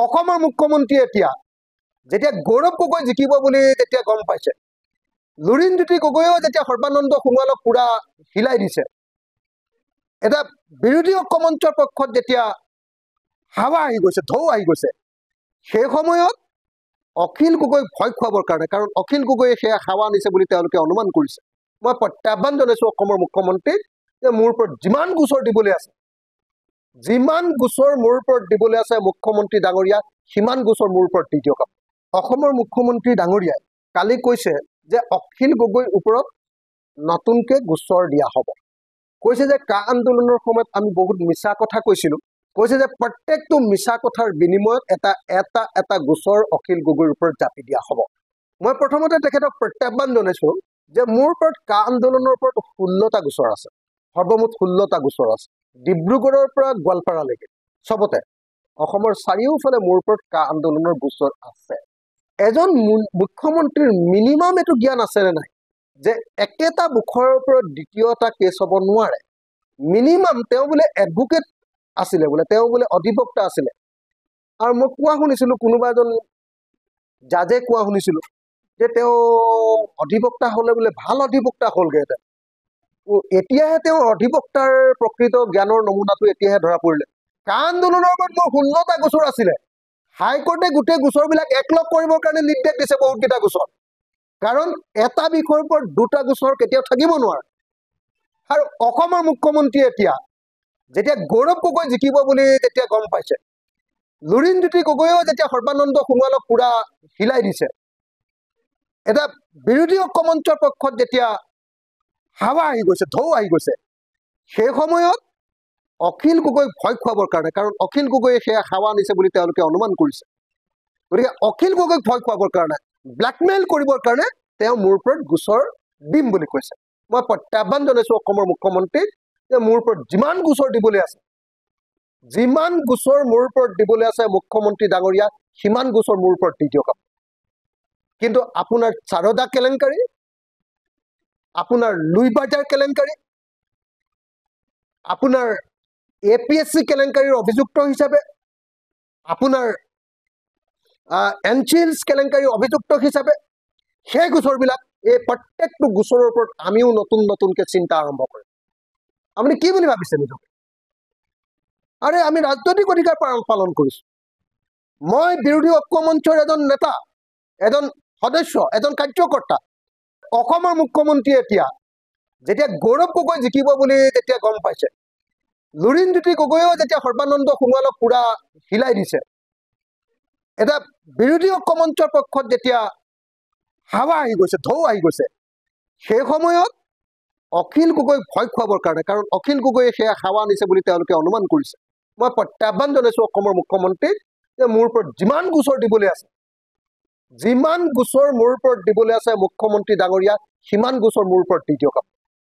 অসমৰ মুখ্যমন্ত্ৰীয়ে এতিয়া যেতিয়া গৌৰৱ গগৈ জিকিব বুলি যেতিয়া গম পাইছে লুৰিণজ্যোতি গগৈয়ো যেতিয়া সৰ্বানন্দ সোণোৱালক পুৰা হিলাই দিছে এটা বিৰোধী মঞ্চৰ পক্ষত যেতিয়া হাৱা আহি গৈছে ঢৌ আহি গৈছে সেই সময়ত অখিল গগৈক ভয় খুৱাবৰ কাৰণে কাৰণ অখিল গগৈয়ে সেয়া হাৱা আনিছে বুলি তেওঁলোকে অনুমান কৰিছে মই প্ৰত্যাহ্বান জনাইছো অসমৰ মুখ্যমন্ত্ৰীক যে মোৰ ওপৰত যিমান গোচৰ দিবলৈ আছে যিমান গোচৰ মোৰ ওপৰত দিবলৈ আছে মুখ্যমন্ত্ৰী ডাঙৰীয়া সিমান গোচৰ মোৰ ওপৰত দি দিয়ক অসমৰ মুখ্যমন্ত্ৰী ডাঙৰীয়াই কালি কৈছে যে অখিল গগৈৰ ওপৰত নতুনকে গোচৰ দিয়া হ'ব কৈছে যে কা আন্দোলনৰ সময়ত আমি বহুত মিছা কথা কৈছিলো কৈছে যে প্ৰত্যেকটো মিছা কথাৰ বিনিময়ত এটা এটা এটা গোচৰ অখিল গগৈৰ ওপৰত জাপি দিয়া হ'ব মই প্ৰথমতে তেখেতক প্ৰত্যাহ্বান জনাইছো যে মোৰ ওপৰত কা আন্দোলনৰ ওপৰত ষোল্লটা গোচৰ আছে সৰ্বমুঠ ষোল্লটা গোচৰ আছে ডিব্ৰুগড়ৰ পৰা গোৱালপাৰালৈকে চবতে অসমৰ চাৰিওফালে মোৰ ওপৰত কা আন্দোলনৰ গোচৰ আছে এজন মুখ্যমন্ত্ৰীৰ মিনিমাম এইটো জ্ঞান আছে নে নাই যে একেটা মুখৰ ওপৰত দ্বিতীয় এটা কেছ হ'ব নোৱাৰে মিনিমাম তেওঁ বোলে এডভোকেট আছিলে বোলে তেওঁ বোলে অধিবক্তা আছিলে আৰু মই কোৱা শুনিছিলো কোনোবা এজন জাজে কোৱা শুনিছিলো যে তেওঁ অধিবক্তা হ'লে বোলে ভাল অধিবক্তা হ'লগৈ এটা এতিয়াহে তেওঁ অধিবক্তাৰ প্ৰকৃত জ্ঞানৰ নমুনাটো এতিয়াহে ধৰা পৰিলে কা আন্দোলনৰ ওপৰত মোৰ শূন্যতা গোচৰ আছিলে হাইকৰ্টে গোটেই গোচৰবিলাক একলগ কৰিবৰ কাৰণে নিৰ্দেশ দিছে বহুতকেইটা গোচৰ কাৰণ এটা বিষয়ৰ ওপৰত দুটা গোচৰ কেতিয়াও থাকিব নোৱাৰে আৰু অসমৰ মুখ্যমন্ত্ৰীয়ে এতিয়া যেতিয়া গৌৰৱ গগৈ জিকিব বুলি যেতিয়া গম পাইছে লুৰিণজ্যোতি গগৈয়েও যেতিয়া সৰ্বানন্দ সোণোৱালক পুৰা হিলাই দিছে এটা বিৰোধী অসমমঞ্চৰ পক্ষত যেতিয়া হাৱা আহি গৈছে ঢৌ আহি গৈছে সেই সময়ত অখিল গগৈক ভয় খুৱাবৰ কাৰণে কাৰণ অখিল গগৈয়ে সেয়া হাৱা আনিছে বুলি তেওঁলোকে অনুমান কৰিছে গতিকে অখিল গগৈক ভয় খুৱাবৰ কাৰণে ব্লেকমেইল কৰিবৰ কাৰণে তেওঁ মোৰ ওপৰত গোচৰ দিম বুলি কৈছে মই প্ৰত্যাহ্বান জনাইছো অসমৰ মুখ্যমন্ত্ৰীক যে মোৰ ওপৰত যিমান গোচৰ দিবলৈ আছে যিমান গোচৰ মোৰ ওপৰত দিবলৈ আছে মুখ্যমন্ত্ৰী ডাঙৰীয়া সিমান গোচৰ মোৰ ওপৰত দি দিয়ক কিন্তু আপোনাৰ চাৰদা কেলেংকাৰী আপোনাৰ লুই বাৰ্টাৰ কেলেংকাৰী আপোনাৰ এ পি এছ চি কেলেংকাৰীৰ অভিযুক্ত হিচাপে আপোনাৰ এনচিলছ কেলেংকাৰীৰ অভিযুক্ত হিচাপে সেই গোচৰবিলাক এই প্ৰত্যেকটো গোচৰৰ ওপৰত আমিও নতুন নতুনকৈ চিন্তা আৰম্ভ কৰিম আপুনি কি বুলি ভাবিছে নিজকে আৰে আমি ৰাজনৈতিক অধিকাৰ পালন কৰিছোঁ মই বিৰোধী ঐক্য মঞ্চৰ এজন নেতা এজন সদস্য এজন কাৰ্যকৰ্তা অসমৰ মুখ্যমন্ত্ৰী এতিয়া যেতিয়া গৌৰৱ গগৈ জিকিব বুলি তেতিয়া গম পাইছে লুৰিণজ্যোতি গগৈয়ো যেতিয়া সৰ্বানন্দ সোণোৱালক পুৰা হিলাই দিছে এটা বিৰোধী ঐক্যমঞ্চৰ পক্ষত যেতিয়া হাৱা আহি গৈছে ঢৌ আহি গৈছে সেই সময়ত অখিল গগৈ ভয় খুৱাবৰ কাৰণে কাৰণ অখিল গগৈয়ে সেয়া হাৱা আনিছে বুলি তেওঁলোকে অনুমান কৰিছে মই প্ৰত্যাহ্বান জনাইছো অসমৰ মুখ্যমন্ত্ৰীক যে মোৰ ওপৰত যিমান গোচৰ দিবলৈ আছে যিমান গোচৰ মোৰ ওপৰত দিবলৈ আছে মুখ্যমন্ত্ৰী ডাঙৰীয়া সিমান গোচৰ মোৰ ওপৰত দি দিয়ক আপুনি